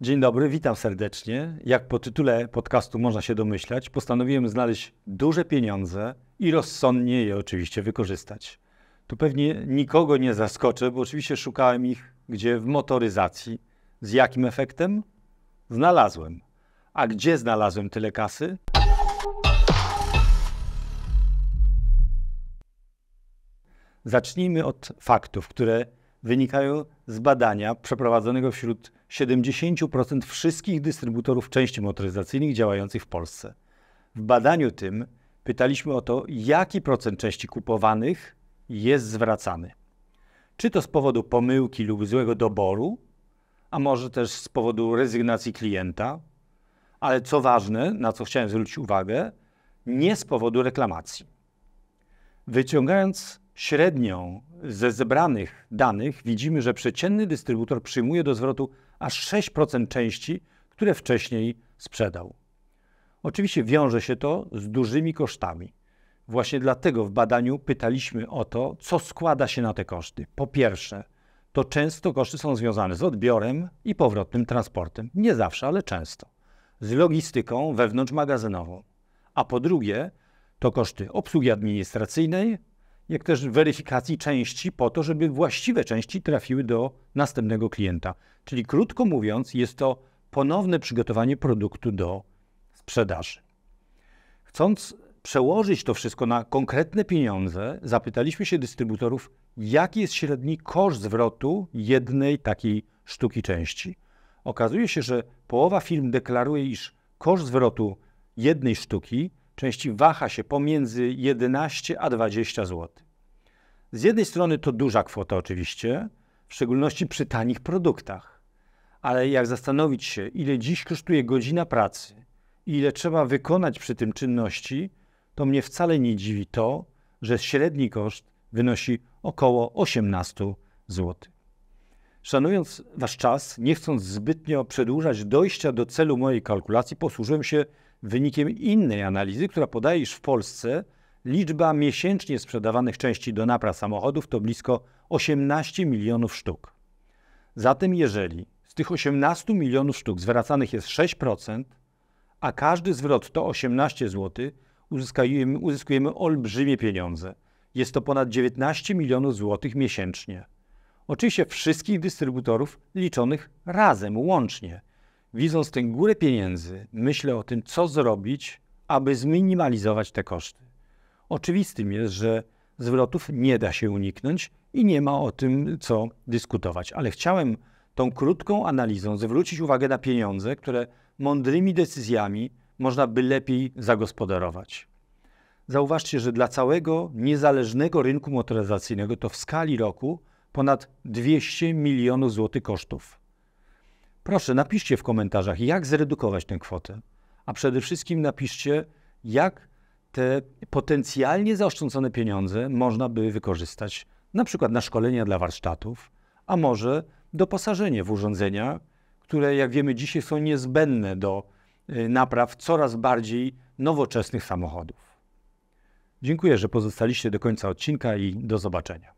Dzień dobry, witam serdecznie. Jak po tytule podcastu można się domyślać, postanowiłem znaleźć duże pieniądze i rozsądnie je oczywiście wykorzystać. Tu pewnie nikogo nie zaskoczę, bo oczywiście szukałem ich gdzie w motoryzacji. Z jakim efektem? Znalazłem. A gdzie znalazłem tyle kasy? Zacznijmy od faktów, które wynikają z badania przeprowadzonego wśród 70% wszystkich dystrybutorów części motoryzacyjnych działających w Polsce. W badaniu tym pytaliśmy o to, jaki procent części kupowanych jest zwracany. Czy to z powodu pomyłki lub złego doboru, a może też z powodu rezygnacji klienta, ale co ważne, na co chciałem zwrócić uwagę, nie z powodu reklamacji. Wyciągając średnią ze zebranych danych widzimy, że przeciętny dystrybutor przyjmuje do zwrotu aż 6% części, które wcześniej sprzedał. Oczywiście wiąże się to z dużymi kosztami. Właśnie dlatego w badaniu pytaliśmy o to, co składa się na te koszty. Po pierwsze, to często koszty są związane z odbiorem i powrotnym transportem. Nie zawsze, ale często. Z logistyką wewnątrzmagazynową. A po drugie, to koszty obsługi administracyjnej jak też weryfikacji części po to, żeby właściwe części trafiły do następnego klienta. Czyli krótko mówiąc, jest to ponowne przygotowanie produktu do sprzedaży. Chcąc przełożyć to wszystko na konkretne pieniądze, zapytaliśmy się dystrybutorów, jaki jest średni koszt zwrotu jednej takiej sztuki części. Okazuje się, że połowa firm deklaruje, iż koszt zwrotu jednej sztuki części waha się pomiędzy 11 a 20 zł. Z jednej strony to duża kwota oczywiście, w szczególności przy tanich produktach, ale jak zastanowić się, ile dziś kosztuje godzina pracy i ile trzeba wykonać przy tym czynności, to mnie wcale nie dziwi to, że średni koszt wynosi około 18 zł. Szanując Wasz czas, nie chcąc zbytnio przedłużać dojścia do celu mojej kalkulacji, posłużyłem się wynikiem innej analizy, która podaje, iż w Polsce liczba miesięcznie sprzedawanych części do napraw samochodów to blisko 18 milionów sztuk. Zatem jeżeli z tych 18 milionów sztuk zwracanych jest 6%, a każdy zwrot to 18 zł, uzyskujemy, uzyskujemy olbrzymie pieniądze. Jest to ponad 19 milionów złotych miesięcznie. Oczywiście wszystkich dystrybutorów liczonych razem, łącznie – widząc tę górę pieniędzy, myślę o tym, co zrobić, aby zminimalizować te koszty. Oczywistym jest, że zwrotów nie da się uniknąć i nie ma o tym co dyskutować, ale chciałem tą krótką analizą zwrócić uwagę na pieniądze, które mądrymi decyzjami można by lepiej zagospodarować. Zauważcie, że dla całego niezależnego rynku motoryzacyjnego to w skali roku ponad 200 milionów złotych kosztów. Proszę, napiszcie w komentarzach, jak zredukować tę kwotę, a przede wszystkim napiszcie, jak te potencjalnie zaoszczędzone pieniądze można by wykorzystać na przykład na szkolenia dla warsztatów, a może doposażenie w urządzenia, które jak wiemy dzisiaj są niezbędne do y, napraw coraz bardziej nowoczesnych samochodów. Dziękuję, że pozostaliście do końca odcinka i do zobaczenia.